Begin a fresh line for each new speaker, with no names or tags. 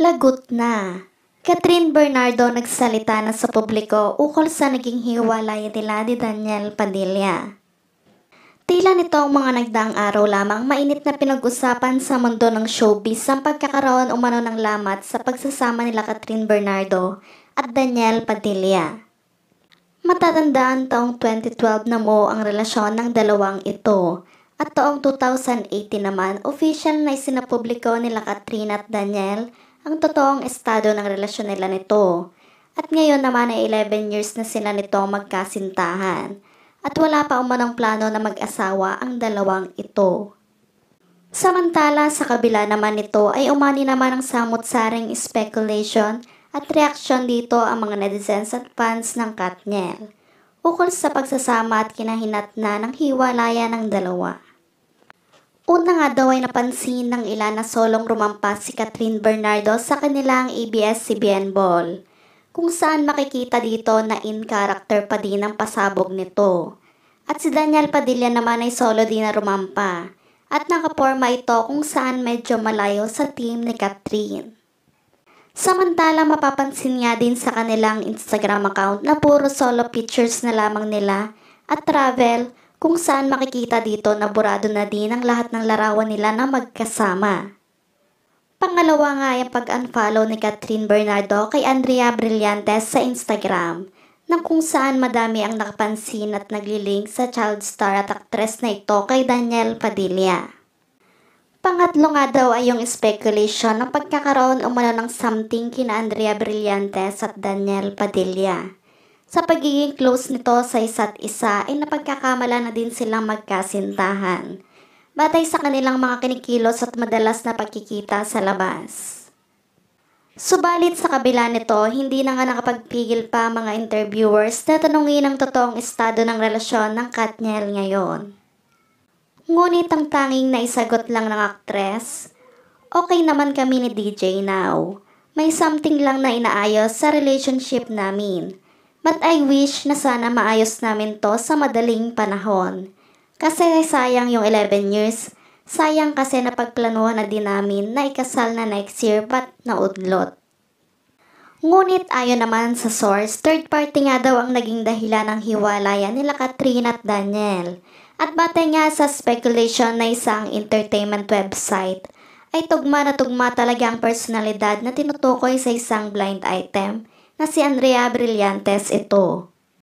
Lagot na. Catherine Bernardo nagsalita na sa publiko ukol sa naging hiwalay nila ni Daniel Padilla. Tila nito ang mga nagdaang araw lamang mainit na pinag-usapan sa mundo ng showbiz ang pagkakaroon umano ng lamat sa pagsasama nila Catherine Bernardo at Daniel Padilla. Matatandaan taong 2012 na mo ang relasyon ng dalawang ito at taong 2018 naman, official na isinapubliko nila Katrina at Daniel ang totoong estado ng relasyon nila nito. At ngayon naman ay 11 years na sila nitong magkasintahan. At wala pa umanong plano na mag-asawa ang dalawang ito. Samantala, sa kabila naman nito ay umani naman ang samot-saring speculation at reaksyon dito ang mga netizens at fans ng Katniel ukol sa pagsasama at kinahinatna ng hiwalayan ng dalawa. Una nga daw ay napansin ng ilan na solong rumampas si Catherine Bernardo sa kanilang ABS-CBN Ball, kung saan makikita dito na in-character pa din ang pasabog nito. At si Daniel Padilla naman ay solo din na rumampa, at nakaporma ito kung saan medyo malayo sa team ni Catherine. Samantala mapapansin niya din sa kanilang Instagram account na puro solo pictures na lamang nila at travel kung saan makikita dito na burado na din ang lahat ng larawan nila na magkasama. Pangalawa nga ay pag-unfollow ni Catherine Bernardo kay Andrea Brillantes sa Instagram na kung saan madami ang nakapansin at naglilink sa child star at actress na ito kay Daniel Padilla. Pangatlo nga daw ay yung speculation ng pagkakaroon umano ng something kina Andrea Brillantes at Daniel Padilla. Sa pagiging close nito sa isa't isa ay napagkakamala na din silang magkasintahan. Batay sa kanilang mga kinikilos at madalas na pagkikita sa labas. Subalit sa kabila nito, hindi na nga nakapagpigil pa mga interviewers na tanungin ang totoong estado ng relasyon ng Katniel ngayon. Ngunit ang tanging naisagot lang ng aktres, okay naman kami ni DJ now. May something lang na inaayos sa relationship namin. But I wish na sana maayos namin to sa madaling panahon. Kasi sayang yung 11 years. Sayang kasi napagplanuhan na din namin na ikasal na next year but naudlot. Ngunit ayon naman sa source, third party nga daw ang naging dahilan ng hiwalayan nila Katrina at Daniel. At batay nga sa speculation na isang entertainment website, ay tugma na tugma talaga ang personalidad na tinutukoy sa isang blind item na si Andrea Brillantes ito.